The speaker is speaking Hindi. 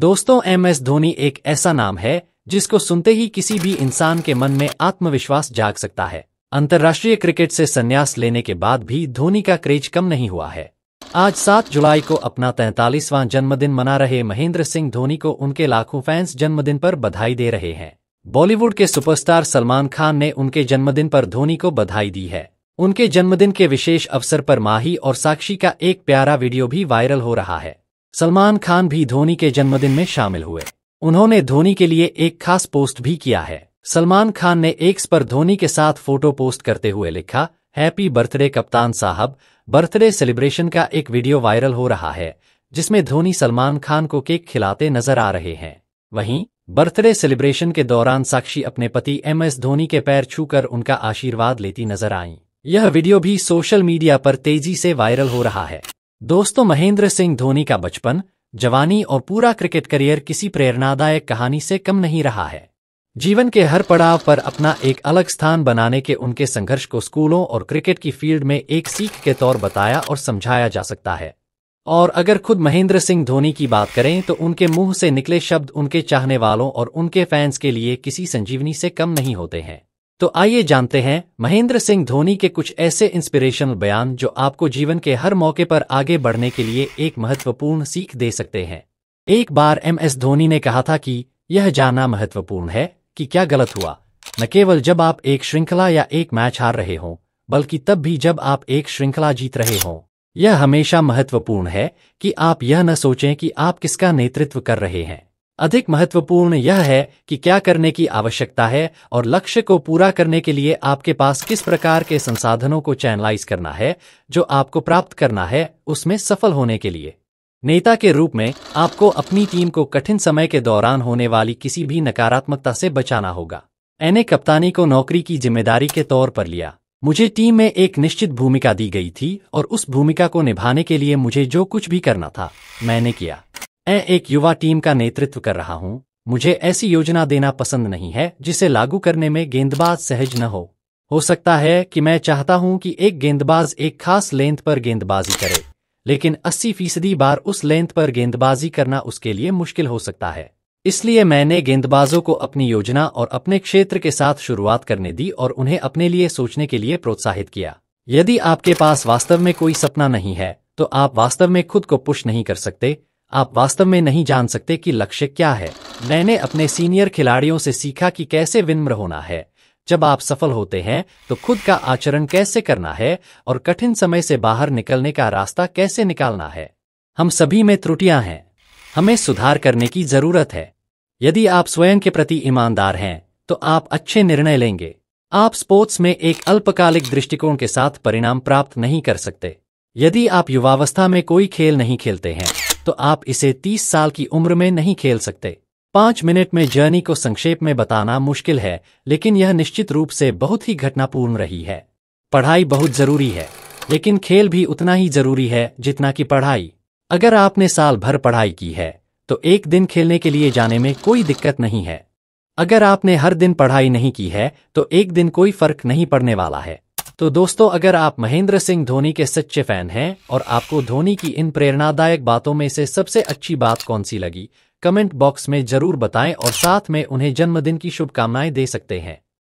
दोस्तों एम एस धोनी एक ऐसा नाम है जिसको सुनते ही किसी भी इंसान के मन में आत्मविश्वास जाग सकता है अंतर्राष्ट्रीय क्रिकेट से संन्यास लेने के बाद भी धोनी का क्रेज कम नहीं हुआ है आज 7 जुलाई को अपना तैतालीसवां जन्मदिन मना रहे महेंद्र सिंह धोनी को उनके लाखों फैंस जन्मदिन पर बधाई दे रहे हैं बॉलीवुड के सुपरस्टार सलमान खान ने उनके जन्मदिन पर धोनी को बधाई दी है उनके जन्मदिन के विशेष अवसर पर माही और साक्षी का एक प्यारा वीडियो भी वायरल हो रहा है सलमान खान भी धोनी के जन्मदिन में शामिल हुए उन्होंने धोनी के लिए एक खास पोस्ट भी किया है सलमान खान ने एक्स पर धोनी के साथ फोटो पोस्ट करते हुए लिखा हैप्पी बर्थडे कप्तान साहब बर्थडे सेलिब्रेशन का एक वीडियो वायरल हो रहा है जिसमें धोनी सलमान खान को केक खिलाते नजर आ रहे हैं वहीं बर्थडे सेलिब्रेशन के दौरान साक्षी अपने पति एम एस धोनी के पैर छूकर उनका आशीर्वाद लेती नजर आईं। यह वीडियो भी सोशल मीडिया पर तेजी से वायरल हो रहा है दोस्तों महेंद्र सिंह धोनी का बचपन जवानी और पूरा क्रिकेट करियर किसी प्रेरणादायक कहानी से कम नहीं रहा है जीवन के हर पड़ाव पर अपना एक अलग स्थान बनाने के उनके संघर्ष को स्कूलों और क्रिकेट की फील्ड में एक सीख के तौर बताया और समझाया जा सकता है और अगर खुद महेंद्र सिंह धोनी की बात करें तो उनके मुंह से निकले शब्द उनके चाहने वालों और उनके फैंस के लिए किसी संजीवनी से कम नहीं होते हैं तो आइए जानते हैं महेंद्र सिंह धोनी के कुछ ऐसे इंस्पिरेशनल बयान जो आपको जीवन के हर मौके पर आगे बढ़ने के लिए एक महत्वपूर्ण सीख दे सकते हैं एक बार एम एस धोनी ने कहा था कि यह जानना महत्वपूर्ण है कि क्या गलत हुआ न केवल जब आप एक श्रृंखला या एक मैच हार रहे हों बल्कि तब भी जब आप एक श्रृंखला जीत रहे हों यह हमेशा महत्वपूर्ण है कि आप यह न सोचें कि आप किसका नेतृत्व कर रहे हैं अधिक महत्वपूर्ण यह है कि क्या करने की आवश्यकता है और लक्ष्य को पूरा करने के लिए आपके पास किस प्रकार के संसाधनों को चैनलाइज करना है जो आपको प्राप्त करना है उसमें सफल होने के लिए नेता के रूप में आपको अपनी टीम को कठिन समय के दौरान होने वाली किसी भी नकारात्मकता से बचाना होगा एने कप्तानी को नौकरी की जिम्मेदारी के तौर पर लिया मुझे टीम में एक निश्चित भूमिका दी गई थी और उस भूमिका को निभाने के लिए मुझे जो कुछ भी करना था मैंने किया मैं एक युवा टीम का नेतृत्व कर रहा हूं मुझे ऐसी योजना देना पसंद नहीं है जिसे लागू करने में गेंदबाज सहज न हो हो सकता है कि मैं चाहता हूं कि एक गेंदबाज एक खास लेंथ पर गेंदबाजी करे लेकिन 80 फीसदी बार उस लेंथ पर गेंदबाजी करना उसके लिए मुश्किल हो सकता है इसलिए मैंने गेंदबाजों को अपनी योजना और अपने क्षेत्र के साथ शुरुआत करने दी और उन्हें अपने लिए सोचने के लिए प्रोत्साहित किया यदि आपके पास वास्तव में कोई सपना नहीं है तो आप वास्तव में खुद को पुष्ट नहीं कर सकते आप वास्तव में नहीं जान सकते कि लक्ष्य क्या है मैंने अपने सीनियर खिलाड़ियों से सीखा कि कैसे विनम्र होना है जब आप सफल होते हैं तो खुद का आचरण कैसे करना है और कठिन समय से बाहर निकलने का रास्ता कैसे निकालना है हम सभी में त्रुटियां हैं हमें सुधार करने की जरूरत है यदि आप स्वयं के प्रति ईमानदार हैं तो आप अच्छे निर्णय लेंगे आप स्पोर्ट्स में एक अल्पकालिक दृष्टिकोण के साथ परिणाम प्राप्त नहीं कर सकते यदि आप युवावस्था में कोई खेल नहीं खेलते हैं तो आप इसे 30 साल की उम्र में नहीं खेल सकते पांच मिनट में जर्नी को संक्षेप में बताना मुश्किल है लेकिन यह निश्चित रूप से बहुत ही घटनापूर्ण रही है पढ़ाई बहुत ज़रूरी है लेकिन खेल भी उतना ही ज़रूरी है जितना कि पढ़ाई अगर आपने साल भर पढ़ाई की है तो एक दिन खेलने के लिए जाने में कोई दिक्कत नहीं है अगर आपने हर दिन पढ़ाई नहीं की है तो एक दिन कोई फर्क नहीं पड़ने वाला है तो दोस्तों अगर आप महेंद्र सिंह धोनी के सच्चे फैन हैं और आपको धोनी की इन प्रेरणादायक बातों में से सबसे अच्छी बात कौन सी लगी कमेंट बॉक्स में जरूर बताएं और साथ में उन्हें जन्मदिन की शुभकामनाएं दे सकते हैं